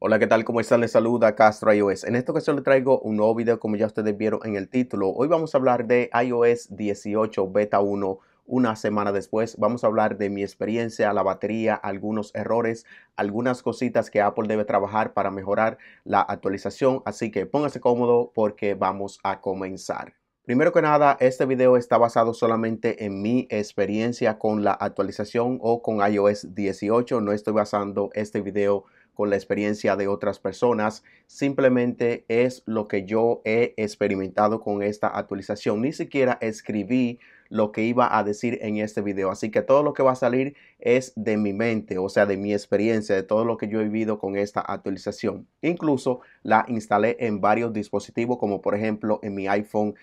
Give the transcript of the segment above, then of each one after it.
Hola, ¿qué tal? ¿Cómo están? Les saluda Castro iOS. En esta ocasión les traigo un nuevo video como ya ustedes vieron en el título. Hoy vamos a hablar de iOS 18 Beta 1. Una semana después vamos a hablar de mi experiencia, la batería, algunos errores, algunas cositas que Apple debe trabajar para mejorar la actualización. Así que pónganse cómodo porque vamos a comenzar. Primero que nada, este video está basado solamente en mi experiencia con la actualización o con iOS 18. No estoy basando este video en con la experiencia de otras personas. Simplemente es lo que yo he experimentado con esta actualización. Ni siquiera escribí lo que iba a decir en este video. Así que todo lo que va a salir es de mi mente, o sea, de mi experiencia, de todo lo que yo he vivido con esta actualización. Incluso la instalé en varios dispositivos, como por ejemplo en mi iPhone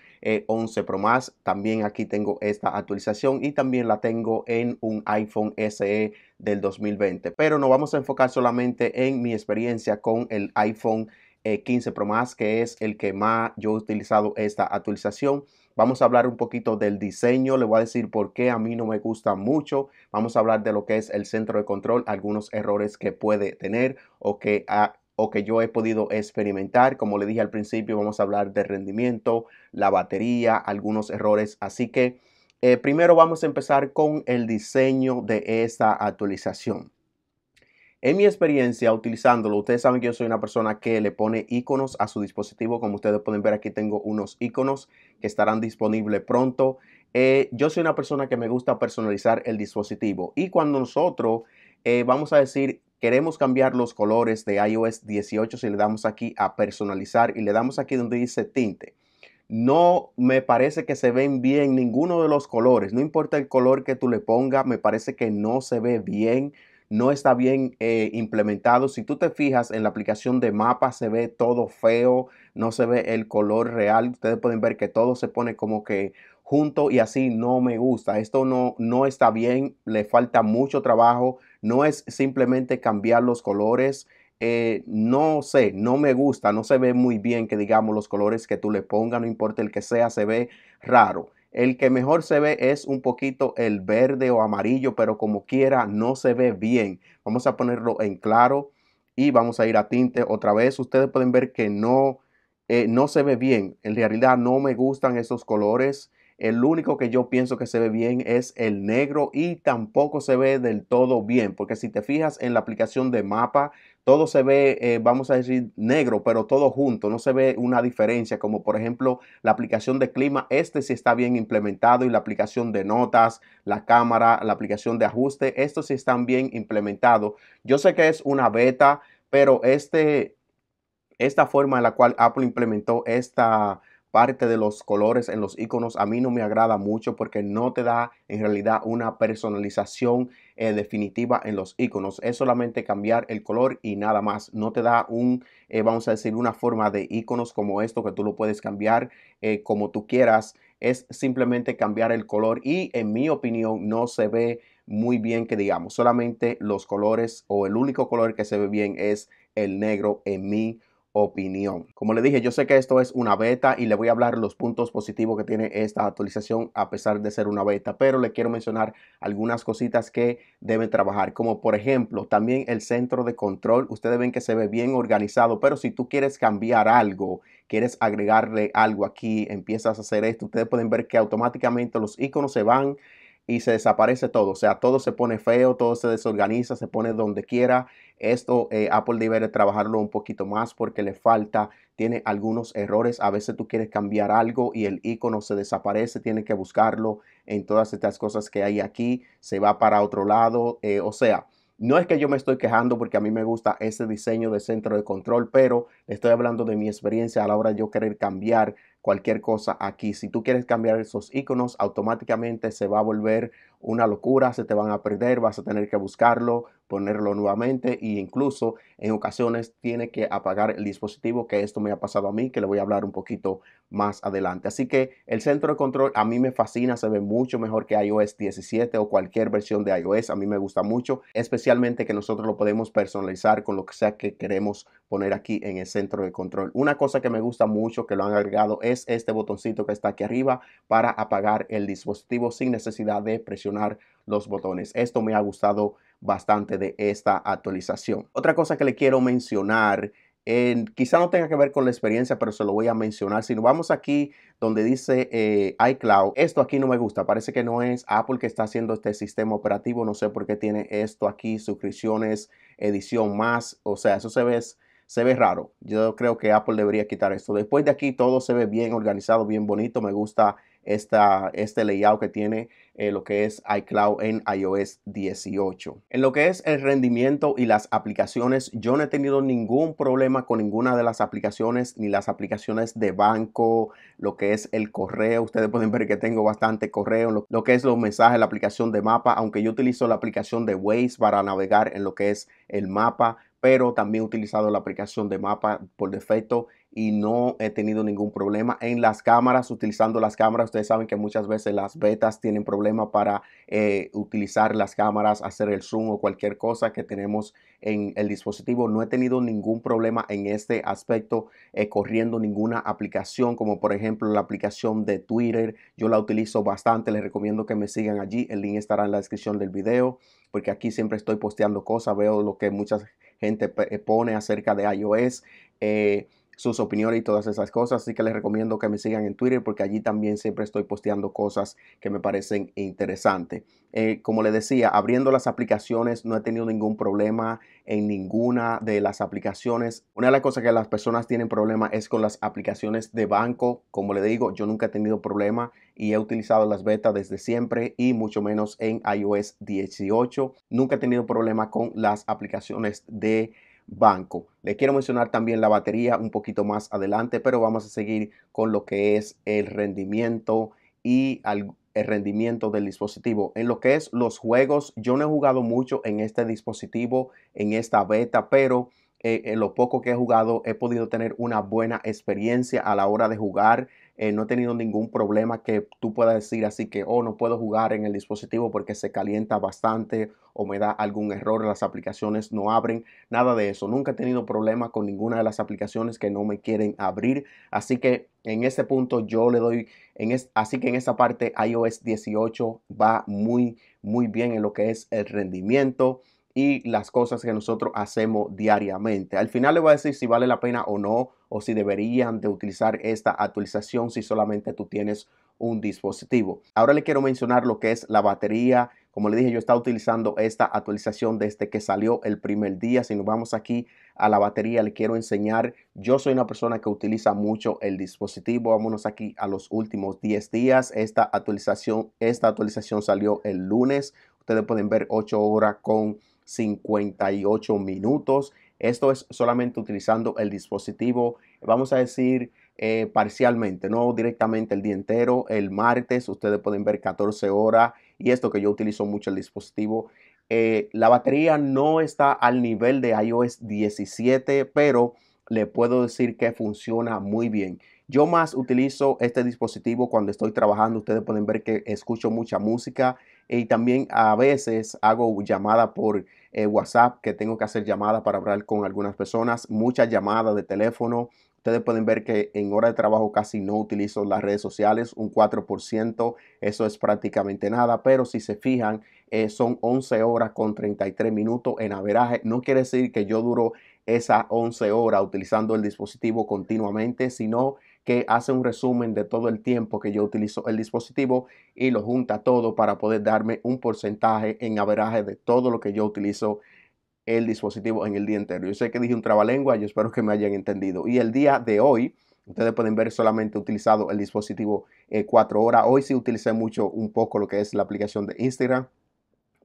11 eh, Pro Max. También aquí tengo esta actualización y también la tengo en un iPhone SE del 2020. Pero nos vamos a enfocar solamente en mi experiencia con el iPhone 15 eh, Pro Max, que es el que más yo he utilizado esta actualización. Vamos a hablar un poquito del diseño, le voy a decir por qué a mí no me gusta mucho. Vamos a hablar de lo que es el centro de control, algunos errores que puede tener o que, o que yo he podido experimentar. Como le dije al principio, vamos a hablar de rendimiento, la batería, algunos errores. Así que eh, primero vamos a empezar con el diseño de esta actualización. En mi experiencia utilizándolo, ustedes saben que yo soy una persona que le pone iconos a su dispositivo. Como ustedes pueden ver, aquí tengo unos iconos que estarán disponibles pronto. Eh, yo soy una persona que me gusta personalizar el dispositivo. Y cuando nosotros, eh, vamos a decir, queremos cambiar los colores de iOS 18, si le damos aquí a personalizar y le damos aquí donde dice tinte. No me parece que se ven bien ninguno de los colores. No importa el color que tú le pongas, me parece que no se ve bien no está bien eh, implementado. Si tú te fijas en la aplicación de mapa, se ve todo feo, no se ve el color real. Ustedes pueden ver que todo se pone como que junto y así no me gusta. Esto no, no está bien, le falta mucho trabajo. No es simplemente cambiar los colores. Eh, no sé, no me gusta, no se ve muy bien que digamos los colores que tú le pongas, no importa el que sea, se ve raro. El que mejor se ve es un poquito el verde o amarillo, pero como quiera no se ve bien. Vamos a ponerlo en claro y vamos a ir a tinte otra vez. Ustedes pueden ver que no, eh, no se ve bien. En realidad no me gustan esos colores. El único que yo pienso que se ve bien es el negro y tampoco se ve del todo bien, porque si te fijas en la aplicación de mapa, todo se ve, eh, vamos a decir, negro, pero todo junto, no se ve una diferencia, como por ejemplo la aplicación de clima, este sí está bien implementado y la aplicación de notas, la cámara, la aplicación de ajuste, estos sí están bien implementados. Yo sé que es una beta, pero este, esta forma en la cual Apple implementó esta parte de los colores en los iconos a mí no me agrada mucho porque no te da en realidad una personalización eh, definitiva en los iconos. Es solamente cambiar el color y nada más. No te da un, eh, vamos a decir, una forma de iconos como esto que tú lo puedes cambiar eh, como tú quieras. Es simplemente cambiar el color y en mi opinión no se ve muy bien que digamos. Solamente los colores o el único color que se ve bien es el negro en mi opinión. Como le dije, yo sé que esto es una beta y le voy a hablar los puntos positivos que tiene esta actualización a pesar de ser una beta, pero le quiero mencionar algunas cositas que deben trabajar, como por ejemplo también el centro de control. Ustedes ven que se ve bien organizado, pero si tú quieres cambiar algo, quieres agregarle algo aquí, empiezas a hacer esto, ustedes pueden ver que automáticamente los iconos se van y se desaparece todo. O sea, todo se pone feo, todo se desorganiza, se pone donde quiera. Esto eh, Apple debe trabajarlo un poquito más porque le falta, tiene algunos errores. A veces tú quieres cambiar algo y el icono se desaparece, tiene que buscarlo en todas estas cosas que hay aquí, se va para otro lado. Eh, o sea, no es que yo me estoy quejando porque a mí me gusta ese diseño de centro de control, pero estoy hablando de mi experiencia a la hora de yo querer cambiar cualquier cosa aquí. Si tú quieres cambiar esos iconos, automáticamente se va a volver una locura, se te van a perder, vas a tener que buscarlo ponerlo nuevamente e incluso en ocasiones tiene que apagar el dispositivo, que esto me ha pasado a mí, que le voy a hablar un poquito más adelante. Así que el centro de control a mí me fascina, se ve mucho mejor que iOS 17 o cualquier versión de iOS, a mí me gusta mucho, especialmente que nosotros lo podemos personalizar con lo que sea que queremos poner aquí en el centro de control. Una cosa que me gusta mucho que lo han agregado es este botoncito que está aquí arriba para apagar el dispositivo sin necesidad de presionar los botones. Esto me ha gustado bastante de esta actualización. Otra cosa que le quiero mencionar, en quizá no tenga que ver con la experiencia, pero se lo voy a mencionar. Si nos vamos aquí donde dice eh, iCloud, esto aquí no me gusta, parece que no es Apple que está haciendo este sistema operativo, no sé por qué tiene esto aquí, suscripciones, edición más, o sea, eso se ve se ve raro. Yo creo que Apple debería quitar esto. Después de aquí todo se ve bien organizado, bien bonito. Me gusta esta, este layout que tiene eh, lo que es iCloud en iOS 18. En lo que es el rendimiento y las aplicaciones, yo no he tenido ningún problema con ninguna de las aplicaciones, ni las aplicaciones de banco, lo que es el correo. Ustedes pueden ver que tengo bastante correo, lo, lo que es los mensajes, la aplicación de mapa, aunque yo utilizo la aplicación de Waze para navegar en lo que es el mapa pero también he utilizado la aplicación de mapa por defecto y no he tenido ningún problema en las cámaras, utilizando las cámaras. Ustedes saben que muchas veces las betas tienen problemas para eh, utilizar las cámaras, hacer el zoom o cualquier cosa que tenemos en el dispositivo. No he tenido ningún problema en este aspecto eh, corriendo ninguna aplicación, como por ejemplo la aplicación de Twitter. Yo la utilizo bastante, les recomiendo que me sigan allí. El link estará en la descripción del video, porque aquí siempre estoy posteando cosas, veo lo que muchas gente eh, pone acerca de iOS. Eh, sus opiniones y todas esas cosas. Así que les recomiendo que me sigan en Twitter porque allí también siempre estoy posteando cosas que me parecen interesantes. Eh, como les decía, abriendo las aplicaciones no he tenido ningún problema en ninguna de las aplicaciones. Una de las cosas que las personas tienen problema es con las aplicaciones de banco. Como les digo, yo nunca he tenido problema y he utilizado las betas desde siempre y mucho menos en iOS 18. Nunca he tenido problema con las aplicaciones de banco. le quiero mencionar también la batería un poquito más adelante, pero vamos a seguir con lo que es el rendimiento y el rendimiento del dispositivo. En lo que es los juegos, yo no he jugado mucho en este dispositivo, en esta beta, pero eh, lo poco que he jugado, he podido tener una buena experiencia a la hora de jugar. Eh, no he tenido ningún problema que tú puedas decir así que, oh, no puedo jugar en el dispositivo porque se calienta bastante o me da algún error, las aplicaciones no abren, nada de eso. Nunca he tenido problema con ninguna de las aplicaciones que no me quieren abrir. Así que en ese punto yo le doy, en así que en esa parte iOS 18 va muy, muy bien en lo que es el rendimiento y las cosas que nosotros hacemos diariamente. Al final le voy a decir si vale la pena o no, o si deberían de utilizar esta actualización si solamente tú tienes un dispositivo. Ahora le quiero mencionar lo que es la batería. Como le dije, yo estaba utilizando esta actualización desde que salió el primer día. Si nos vamos aquí a la batería, le quiero enseñar. Yo soy una persona que utiliza mucho el dispositivo. Vámonos aquí a los últimos 10 días. Esta actualización, esta actualización salió el lunes. Ustedes pueden ver 8 horas con 58 minutos. Esto es solamente utilizando el dispositivo, vamos a decir, eh, parcialmente, no directamente el día entero. El martes ustedes pueden ver 14 horas y esto que yo utilizo mucho el dispositivo. Eh, la batería no está al nivel de iOS 17, pero le puedo decir que funciona muy bien. Yo más utilizo este dispositivo cuando estoy trabajando. Ustedes pueden ver que escucho mucha música. Y también a veces hago llamada por eh, WhatsApp, que tengo que hacer llamada para hablar con algunas personas, muchas llamadas de teléfono. Ustedes pueden ver que en hora de trabajo casi no utilizo las redes sociales, un 4%, eso es prácticamente nada, pero si se fijan, eh, son 11 horas con 33 minutos en averaje. No quiere decir que yo duro esas 11 horas utilizando el dispositivo continuamente, sino que hace un resumen de todo el tiempo que yo utilizo el dispositivo y lo junta todo para poder darme un porcentaje en averaje de todo lo que yo utilizo el dispositivo en el día entero. Yo sé que dije un trabalengua, yo espero que me hayan entendido. Y el día de hoy, ustedes pueden ver solamente utilizado el dispositivo eh, cuatro horas. Hoy sí utilicé mucho un poco lo que es la aplicación de Instagram,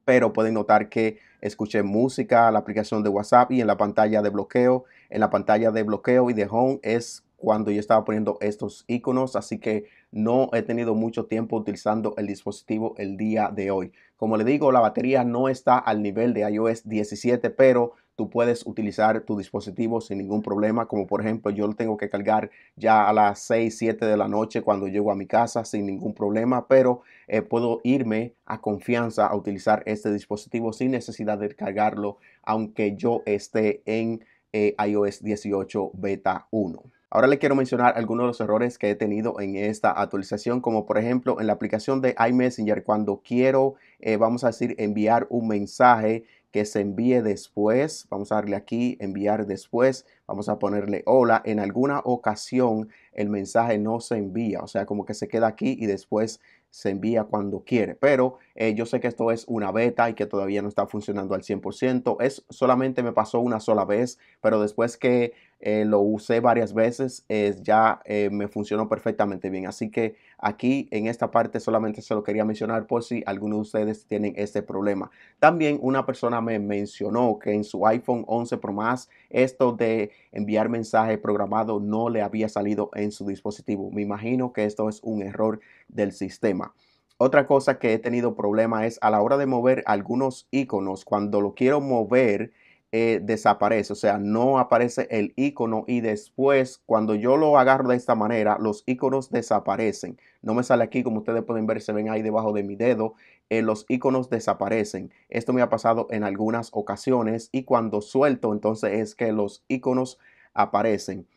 pero pueden notar que escuché música, la aplicación de WhatsApp y en la pantalla de bloqueo, en la pantalla de bloqueo y de home es cuando yo estaba poniendo estos iconos, así que no he tenido mucho tiempo utilizando el dispositivo el día de hoy. Como le digo, la batería no está al nivel de iOS 17, pero tú puedes utilizar tu dispositivo sin ningún problema, como por ejemplo yo lo tengo que cargar ya a las 6, 7 de la noche cuando llego a mi casa sin ningún problema, pero eh, puedo irme a confianza a utilizar este dispositivo sin necesidad de cargarlo, aunque yo esté en eh, iOS 18 beta 1. Ahora le quiero mencionar algunos de los errores que he tenido en esta actualización, como por ejemplo en la aplicación de iMessenger, cuando quiero, eh, vamos a decir, enviar un mensaje que se envíe después, vamos a darle aquí, enviar después, vamos a ponerle hola, en alguna ocasión el mensaje no se envía, o sea, como que se queda aquí y después se envía cuando quiere. Pero eh, yo sé que esto es una beta y que todavía no está funcionando al 100%. Es solamente me pasó una sola vez, pero después que eh, lo usé varias veces, es ya eh, me funcionó perfectamente bien. Así que aquí en esta parte solamente se lo quería mencionar por si alguno de ustedes tienen este problema. También una persona me mencionó que en su iPhone 11 Pro Max esto de enviar mensaje programado no le había salido en su dispositivo. Me imagino que esto es un error del sistema. Otra cosa que he tenido problema es a la hora de mover algunos iconos, cuando lo quiero mover, eh, desaparece, o sea, no aparece el icono y después cuando yo lo agarro de esta manera, los iconos desaparecen. No me sale aquí, como ustedes pueden ver, se ven ahí debajo de mi dedo, eh, los iconos desaparecen. Esto me ha pasado en algunas ocasiones y cuando suelto, entonces es que los iconos aparecen.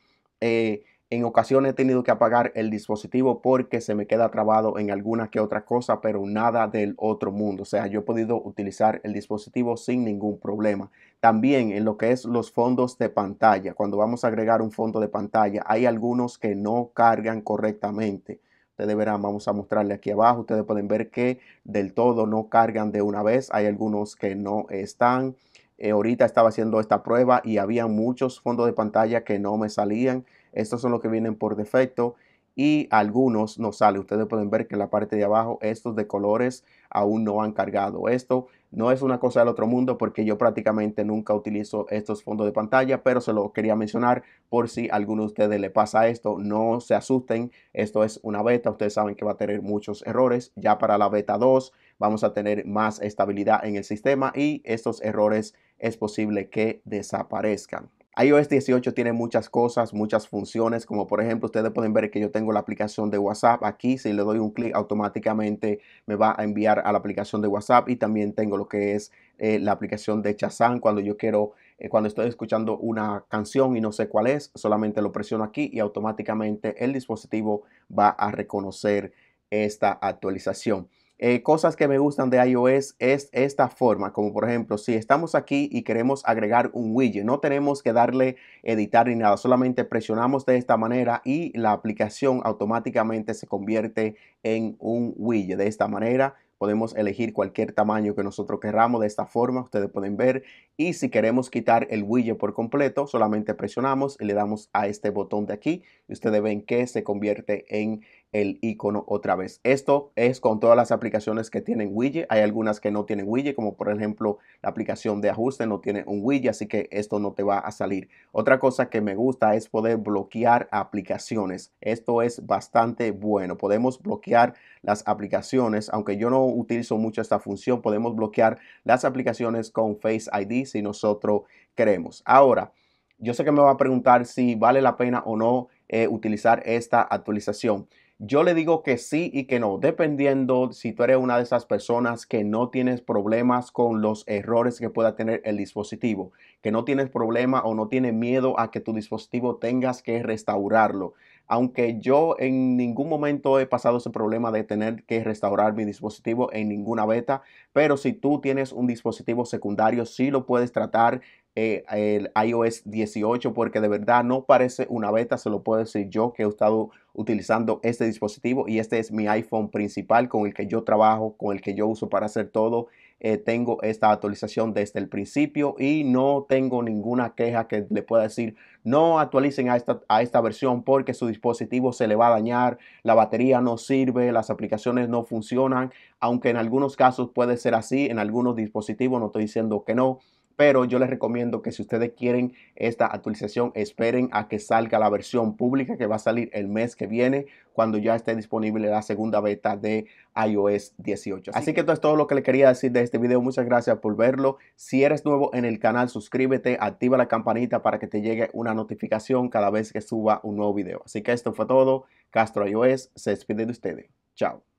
Eh, en ocasiones he tenido que apagar el dispositivo porque se me queda trabado en alguna que otra cosa, pero nada del otro mundo. O sea, yo he podido utilizar el dispositivo sin ningún problema. También en lo que es los fondos de pantalla, cuando vamos a agregar un fondo de pantalla, hay algunos que no cargan correctamente. Ustedes verán, vamos a mostrarle aquí abajo. Ustedes pueden ver que del todo no cargan de una vez. Hay algunos que no están. Eh, ahorita estaba haciendo esta prueba y había muchos fondos de pantalla que no me salían. Estos son los que vienen por defecto y algunos no salen. Ustedes pueden ver que en la parte de abajo estos de colores aún no han cargado. Esto no es una cosa del otro mundo porque yo prácticamente nunca utilizo estos fondos de pantalla, pero se lo quería mencionar por si a alguno de ustedes le pasa esto. No se asusten, esto es una beta, ustedes saben que va a tener muchos errores. Ya para la beta 2 vamos a tener más estabilidad en el sistema y estos errores es posible que desaparezcan iOS 18 tiene muchas cosas, muchas funciones, como por ejemplo ustedes pueden ver que yo tengo la aplicación de WhatsApp aquí, si le doy un clic automáticamente me va a enviar a la aplicación de WhatsApp y también tengo lo que es eh, la aplicación de Chazán cuando yo quiero, eh, cuando estoy escuchando una canción y no sé cuál es, solamente lo presiono aquí y automáticamente el dispositivo va a reconocer esta actualización. Eh, cosas que me gustan de iOS es esta forma, como por ejemplo, si estamos aquí y queremos agregar un widget, no tenemos que darle editar ni nada, solamente presionamos de esta manera y la aplicación automáticamente se convierte en un widget. De esta manera podemos elegir cualquier tamaño que nosotros queramos de esta forma, ustedes pueden ver. Y si queremos quitar el widget por completo, solamente presionamos y le damos a este botón de aquí y ustedes ven que se convierte en el icono otra vez. Esto es con todas las aplicaciones que tienen widget. Hay algunas que no tienen widget, como por ejemplo la aplicación de ajuste no tiene un widget, así que esto no te va a salir. Otra cosa que me gusta es poder bloquear aplicaciones. Esto es bastante bueno. Podemos bloquear las aplicaciones, aunque yo no utilizo mucho esta función, podemos bloquear las aplicaciones con Face ID si nosotros queremos. Ahora, yo sé que me va a preguntar si vale la pena o no eh, utilizar esta actualización. Yo le digo que sí y que no, dependiendo si tú eres una de esas personas que no tienes problemas con los errores que pueda tener el dispositivo, que no tienes problema o no tienes miedo a que tu dispositivo tengas que restaurarlo. Aunque yo en ningún momento he pasado ese problema de tener que restaurar mi dispositivo en ninguna beta, pero si tú tienes un dispositivo secundario, sí lo puedes tratar eh, el iOS 18 porque de verdad no parece una beta, se lo puedo decir yo que he estado utilizando este dispositivo y este es mi iPhone principal con el que yo trabajo, con el que yo uso para hacer todo. Eh, tengo esta actualización desde el principio y no tengo ninguna queja que le pueda decir no actualicen a esta, a esta versión porque su dispositivo se le va a dañar, la batería no sirve, las aplicaciones no funcionan, aunque en algunos casos puede ser así, en algunos dispositivos no estoy diciendo que no, pero yo les recomiendo que si ustedes quieren esta actualización, esperen a que salga la versión pública que va a salir el mes que viene, cuando ya esté disponible la segunda beta de iOS 18. Así, que esto es todo lo que le quería decir de este video. Muchas gracias por verlo. Si eres nuevo en el canal, suscríbete, activa la campanita para que te llegue una notificación cada vez que suba un nuevo video. Así que esto fue todo. Castro iOS se despide de ustedes. Chao.